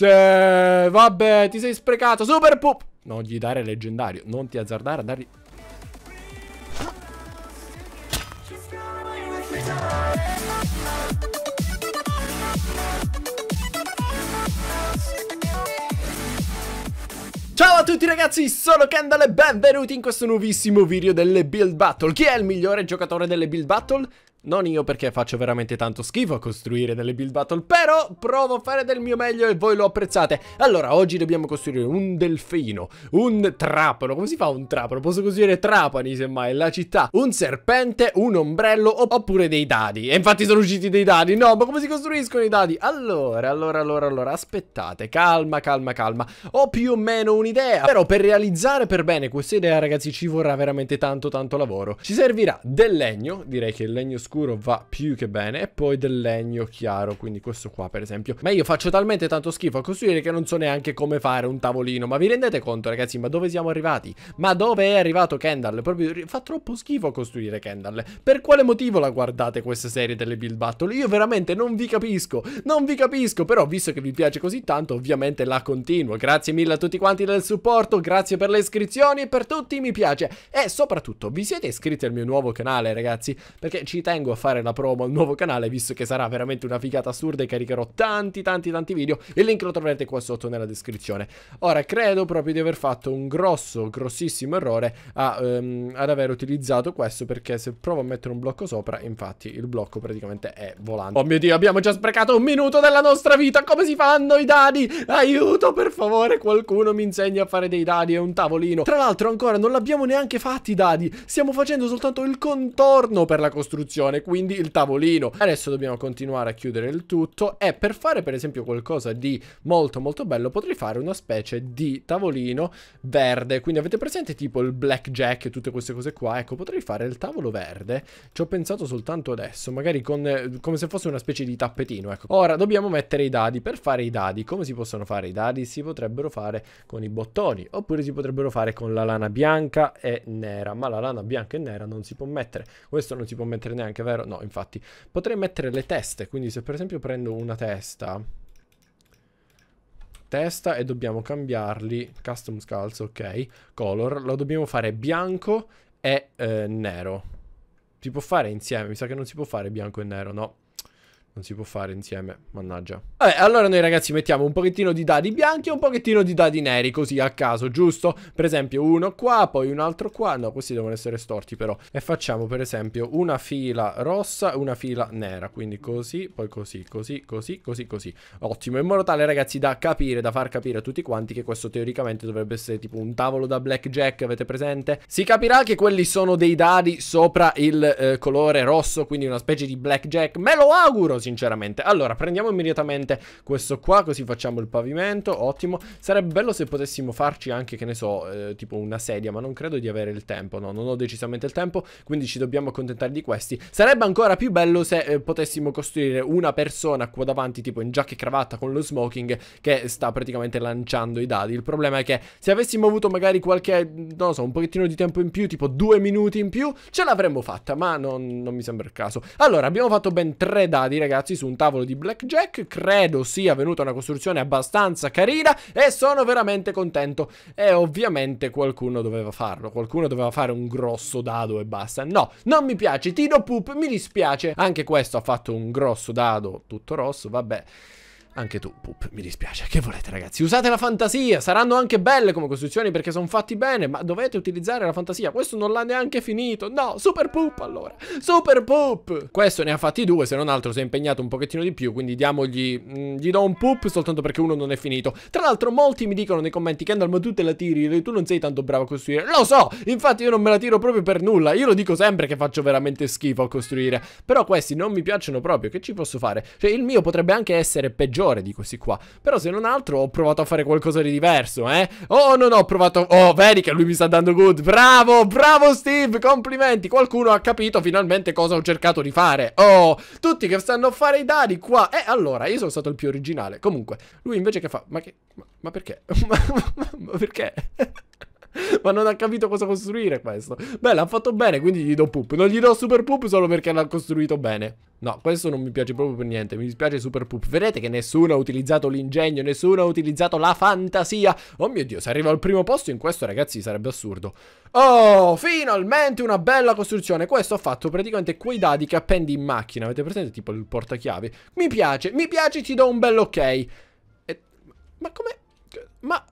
Cioè, vabbè, ti sei sprecato. Super poop. Non gli dare leggendario. Non ti azzardare a dargli... Ciao a tutti ragazzi, sono Kendall e benvenuti in questo nuovissimo video delle Build Battle. Chi è il migliore giocatore delle Build Battle? Non io perché faccio veramente tanto schifo a costruire delle build battle, però provo a fare del mio meglio e voi lo apprezzate. Allora, oggi dobbiamo costruire un delfino, un trapano, come si fa un trapano? Posso costruire trapani semmai, la città, un serpente, un ombrello oppure dei dadi. E infatti sono usciti dei dadi, no, ma come si costruiscono i dadi? Allora, allora, allora, allora, aspettate, calma, calma, calma. Ho più o meno un'idea, però per realizzare per bene questa idea, ragazzi, ci vorrà veramente tanto, tanto lavoro. Ci servirà del legno, direi che il legno scuro scuro va più che bene e poi del legno chiaro, quindi questo qua per esempio. Ma io faccio talmente tanto schifo a costruire che non so neanche come fare un tavolino, ma vi rendete conto ragazzi, ma dove siamo arrivati? Ma dove è arrivato Kendall? Proprio fa troppo schifo a costruire Kendall. Per quale motivo la guardate questa serie delle build battle? Io veramente non vi capisco, non vi capisco, però visto che vi piace così tanto ovviamente la continuo. Grazie mille a tutti quanti del supporto, grazie per le iscrizioni e per tutti mi piace e soprattutto vi siete iscritti al mio nuovo canale ragazzi perché ci tengo vengo a fare la promo al nuovo canale, visto che sarà veramente una figata assurda e caricherò tanti, tanti, tanti video. Il link lo troverete qua sotto nella descrizione. Ora, credo proprio di aver fatto un grosso, grossissimo errore a, um, ad aver utilizzato questo, perché se provo a mettere un blocco sopra, infatti il blocco praticamente è volante. Oh mio Dio, abbiamo già sprecato un minuto della nostra vita! Come si fanno i dadi? Aiuto, per favore, qualcuno mi insegni a fare dei dadi e un tavolino. Tra l'altro, ancora, non l'abbiamo neanche fatti i dadi. Stiamo facendo soltanto il contorno per la costruzione posizione, quindi il tavolino. Adesso dobbiamo continuare a chiudere il tutto e per fare per esempio qualcosa di molto molto bello potrei fare una specie di tavolino verde. Quindi avete presente tipo il blackjack e tutte queste cose qua? Ecco, potrei fare il tavolo verde. Ci ho pensato soltanto adesso, magari con, come se fosse una specie di tappetino, ecco. Ora dobbiamo mettere i dadi. Per fare i dadi, come si possono fare i dadi? Si potrebbero fare con i bottoni, oppure si potrebbero fare con la lana bianca e nera, ma la lana bianca e nera non si può mettere. Questo non si può mettere neanche anche vero? No, infatti. Potrei mettere le teste, quindi se per esempio prendo una testa... Testa e dobbiamo cambiarli, custom skulls, ok, color, lo dobbiamo fare bianco e eh, nero. Si può fare insieme, mi sa che non si può fare bianco e nero, no? Non si può fare insieme, mannaggia. Vabbè, allora noi ragazzi mettiamo un pochettino di dadi bianchi e un pochettino di dadi neri, così a caso, giusto? Per esempio uno qua, poi un altro qua. No, questi devono essere storti però. E facciamo per esempio una fila rossa e una fila nera. Quindi così, poi così, così, così, così, così. Ottimo, in modo tale ragazzi da capire, da far capire a tutti quanti che questo teoricamente dovrebbe essere tipo un tavolo da blackjack, avete presente? Si capirà che quelli sono dei dadi sopra il eh, colore rosso, quindi una specie di blackjack. Me lo auguro! quello sinceramente. Allora, prendiamo immediatamente questo qua, così facciamo il pavimento, ottimo. Sarebbe bello se potessimo farci anche, che ne so, eh, tipo una sedia, ma non credo di avere il tempo, no, non ho decisamente il tempo, quindi ci dobbiamo accontentare di questi. Sarebbe ancora più bello se eh, potessimo costruire una persona qua davanti, tipo in giacca e cravatta con lo smoking, che sta praticamente lanciando i dadi. Il problema è che se avessimo avuto magari qualche, non so, un pochettino di tempo in più, tipo due minuti in più, ce l'avremmo fatta, ma non, non mi sembra il caso. Allora, abbiamo fatto ben tre dadi, ragazzi ragazzi su un tavolo di blackjack, credo sia venuta una costruzione abbastanza carina e sono veramente contento. E ovviamente qualcuno doveva farlo, qualcuno doveva fare un grosso dado e basta. No, non mi piace, Tino Poop, mi dispiace. Anche questo ha fatto un grosso dado tutto rosso, vabbè. Anche tu, Pup, mi dispiace. Che volete, ragazzi? Usate la fantasia. Saranno anche belle come costruzioni perché sono fatti bene, ma dovete utilizzare la fantasia. Questo non l'ha neanche finito. No, Super Pup, allora. Super Pup! Questo ne ha fatti due, se non altro si è impegnato un pochettino di più, quindi diamogli... Mh, mm, gli do un Pup soltanto perché uno non è finito. Tra l'altro, molti mi dicono nei commenti, che andiamo tu te la tiri, E tu non sei tanto bravo a costruire. Lo so! Infatti io non me la tiro proprio per nulla. Io lo dico sempre che faccio veramente schifo a costruire. Però questi non mi piacciono proprio. Che ci posso fare? Cioè, il mio potrebbe anche essere peggiore migliore di questi qua. Però se non altro ho provato a fare qualcosa di diverso, eh. Oh, non ho provato... Oh, vedi che lui mi sta dando good. Bravo, bravo Steve, complimenti. Qualcuno ha capito finalmente cosa ho cercato di fare. Oh, tutti che stanno a fare i dadi qua. Eh, allora, io sono stato il più originale. Comunque, lui invece che fa... Ma che... Ma, ma perché? ma perché? Ma non ha capito cosa costruire questo. Beh, l'ha fatto bene, quindi gli do poop. Non gli do super poop solo perché l'ha costruito bene. No, questo non mi piace proprio per niente. Mi dispiace super poop. Vedete che nessuno ha utilizzato l'ingegno, nessuno ha utilizzato la fantasia. Oh mio Dio, se arriva al primo posto in questo, ragazzi, sarebbe assurdo. Oh, finalmente una bella costruzione. Questo ha fatto praticamente quei dadi che appendi in macchina. Avete presente tipo il portachiavi? Mi piace, mi piace, ti do un bel ok. E... Ma come... Ma...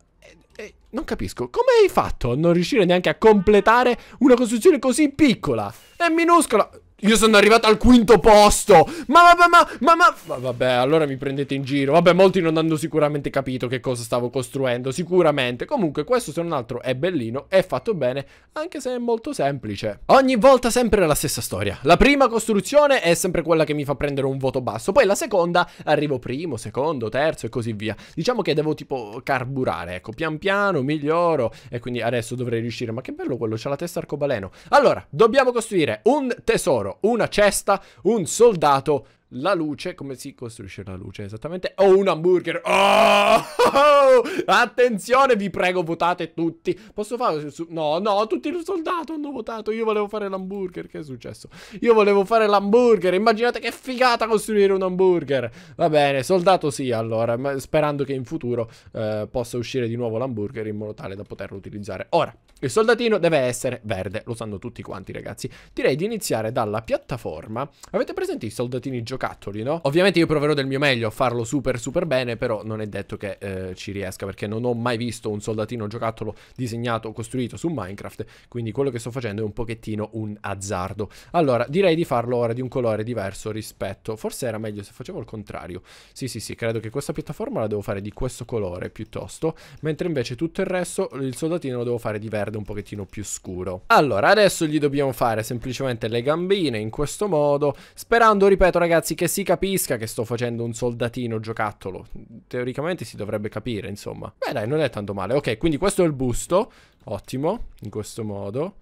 Eh, non capisco, come hai fatto a non riuscire neanche a completare una costruzione così piccola? È minuscola. Io sono arrivato al quinto posto. Ma, ma, ma, ma, ma, ma, vabbè, allora mi prendete in giro. Vabbè, molti non hanno sicuramente capito che cosa stavo costruendo. Sicuramente. Comunque, questo se non altro è bellino. È fatto bene, anche se è molto semplice. Ogni volta sempre la stessa storia. La prima costruzione è sempre quella che mi fa prendere un voto basso. Poi la seconda arrivo primo, secondo, terzo e così via. Diciamo che devo tipo carburare. Ecco, pian piano miglioro. E quindi adesso dovrei riuscire. Ma che bello quello, c'ha la testa arcobaleno. Allora, dobbiamo costruire un tesoro oro, una cesta, un soldato la luce, come si costruisce la luce esattamente? Oh, un hamburger! Oh! Attenzione, vi prego, votate tutti! Posso fare... No, no, tutti i soldati hanno votato, io volevo fare l'hamburger, che è successo? Io volevo fare l'hamburger, immaginate che figata costruire un hamburger! Va bene, soldato sì, allora, sperando che in futuro eh, possa uscire di nuovo l'hamburger in modo tale da poterlo utilizzare. Ora, il soldatino deve essere verde, lo sanno tutti quanti, ragazzi. Direi di iniziare dalla piattaforma. Avete presente i soldatini giocati? giocattoli, no? Ovviamente io proverò del mio meglio a farlo super super bene, però non è detto che eh, ci riesca perché non ho mai visto un soldatino giocattolo disegnato o costruito su Minecraft, quindi quello che sto facendo è un pochettino un azzardo. Allora, direi di farlo ora di un colore diverso rispetto, forse era meglio se facevo il contrario. Sì, sì, sì, credo che questa piattaforma la devo fare di questo colore piuttosto, mentre invece tutto il resto, il soldatino lo devo fare di verde un pochettino più scuro. Allora, adesso gli dobbiamo fare semplicemente le gambine in questo modo, sperando, ripeto ragazzi, ragazzi che si capisca che sto facendo un soldatino giocattolo. Teoricamente si dovrebbe capire, insomma. Beh dai, non è tanto male. Ok, quindi questo è il busto. Ottimo, in questo modo.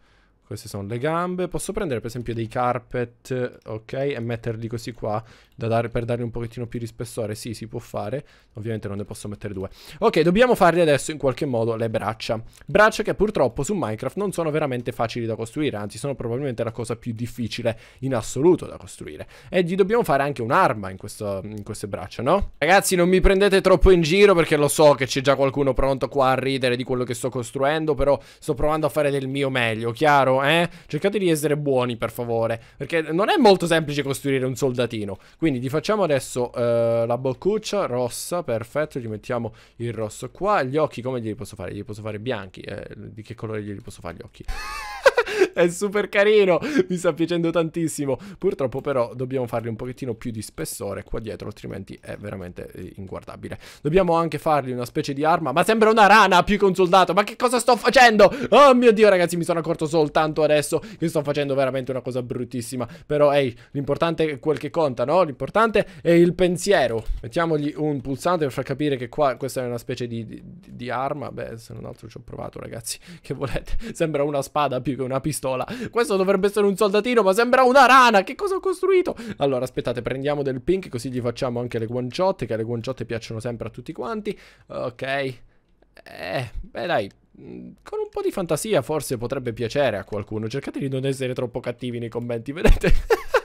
Queste sono le gambe. Posso prendere per esempio dei carpet, ok, e metterli così qua dare, per dargli un pochettino più di spessore? Sì, si può fare. Ovviamente non ne posso mettere due. Ok, dobbiamo fargli adesso in qualche modo le braccia. Braccia che purtroppo su Minecraft non sono veramente facili da costruire, anzi sono probabilmente la cosa più difficile in assoluto da costruire. E gli dobbiamo fare anche un'arma in, in, queste braccia, no? Ragazzi, non mi prendete troppo in giro perché lo so che c'è già qualcuno pronto qua a ridere di quello che sto costruendo, però sto provando a fare del mio meglio, chiaro? però, eh. Cercate di essere buoni, per favore. Perché non è molto semplice costruire un soldatino. Quindi gli facciamo adesso eh, la boccuccia rossa, perfetto. Gli mettiamo il rosso qua. Gli occhi come glieli posso fare? Gli posso fare bianchi. Eh, di che colore glieli posso fare gli occhi? è super carino, mi sta piacendo tantissimo. Purtroppo però dobbiamo farli un pochettino più di spessore qua dietro, altrimenti è veramente eh, inguardabile. Dobbiamo anche fargli una specie di arma, ma sembra una rana più che un soldato. Ma che cosa sto facendo? Oh mio Dio ragazzi, mi sono accorto soltanto adesso che sto facendo veramente una cosa bruttissima. Però ehi, hey, l'importante è quel che conta, no? L'importante è il pensiero. Mettiamogli un pulsante per far capire che qua questa è una specie di, di, di arma. Beh, se non altro ci ho provato ragazzi, che volete? Sembra una spada più che una pistola pistola Questo dovrebbe essere un soldatino ma sembra una rana Che cosa ho costruito? Allora aspettate prendiamo del pink così gli facciamo anche le guanciotte Che le guanciotte piacciono sempre a tutti quanti Ok Eh beh dai mm, con un po' di fantasia forse potrebbe piacere a qualcuno Cercate di non essere troppo cattivi nei commenti Vedete?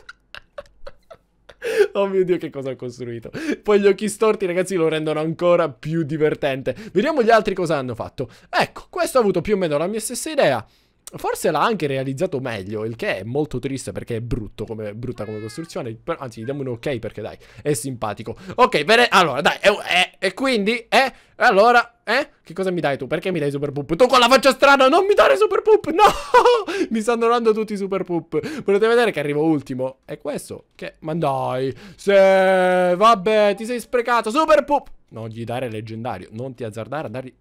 Oh mio dio che cosa ho costruito Poi gli occhi storti ragazzi lo rendono ancora più divertente Vediamo gli altri cosa hanno fatto Ecco questo ha avuto più o meno la mia stessa idea Forse l'ha anche realizzato meglio, il che è molto triste perché è brutto come, brutta come costruzione. Però, anzi, diamo un ok perché dai, è simpatico. Ok, bene, allora dai, e, e quindi, eh, allora, eh? Che cosa mi dai tu? Perché mi dai super poop? Tu con la faccia strana, non mi dare super poop, no! mi stanno dando tutti i super poop. Volete vedere che arrivo ultimo? È questo, che, ma dai, se, vabbè, ti sei sprecato, super poop. Non gli dare leggendario, non ti azzardare a dargli...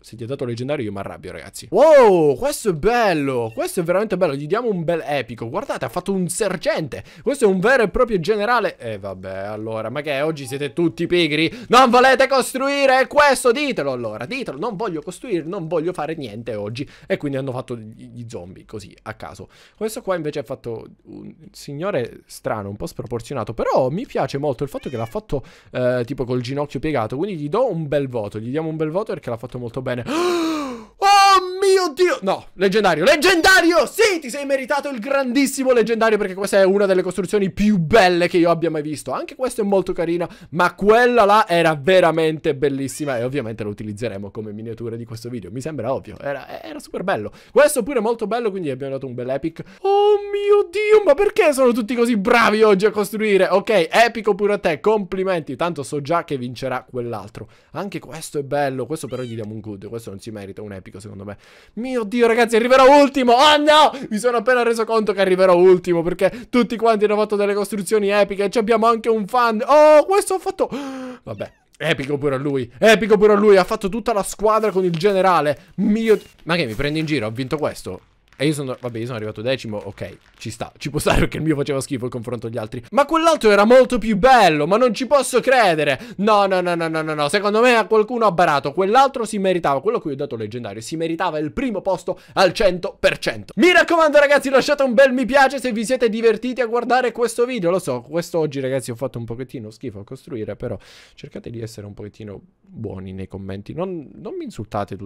Se ti ha dato leggendario io mi arrabbio ragazzi Wow questo è bello Questo è veramente bello Gli diamo un bel epico Guardate ha fatto un sergente Questo è un vero e proprio generale E eh, vabbè allora Ma che oggi siete tutti pigri Non volete costruire questo Ditelo allora Ditelo Non voglio costruire Non voglio fare niente oggi E quindi hanno fatto gli zombie Così a caso Questo qua invece ha fatto Un signore strano Un po' sproporzionato Però mi piace molto il fatto che l'ha fatto eh, Tipo col ginocchio piegato Quindi gli do un bel voto Gli diamo un bel voto perché l'ha fatto molto bene vorbei. Eine Oddio, no, leggendario, leggendario! Sì, ti sei meritato il grandissimo leggendario perché questa è una delle costruzioni più belle che io abbia mai visto. Anche questa è molto carina, ma quella là era veramente bellissima e ovviamente la utilizzeremo come miniatura di questo video. Mi sembra ovvio, era, era super bello. Questo pure è molto bello, quindi abbiamo dato un bel epic. Oh mio Dio, ma perché sono tutti così bravi oggi a costruire? Ok, epico pure a te, complimenti, tanto so già che vincerà quell'altro. Anche questo è bello, questo però gli diamo un good, questo non si merita un epico secondo me. Mi mio Dio, ragazzi, arriverò ultimo. Oh no! Mi sono appena reso conto che arriverò ultimo perché tutti quanti hanno fatto delle costruzioni epiche. Ci abbiamo anche un fan. Oh, questo ho fatto... Vabbè. Epico pure a lui, epico pure a lui, ha fatto tutta la squadra con il generale. Mio... Ma che mi prendi in giro? Ho vinto questo? E io sono, vabbè, io sono arrivato decimo, ok, ci sta. Ci può stare perché il mio faceva schifo il confronto agli altri. Ma quell'altro era molto più bello, ma non ci posso credere. No, no, no, no, no, no, no. Secondo me a qualcuno ha barato. Quell'altro si meritava, quello cui ho dato leggendario, si meritava il primo posto al 100%. Mi raccomando ragazzi, lasciate un bel mi piace se vi siete divertiti a guardare questo video. Lo so, questo oggi ragazzi ho fatto un pochettino schifo a costruire, però cercate di essere un pochettino buoni nei commenti. Non, non mi insultate tutti.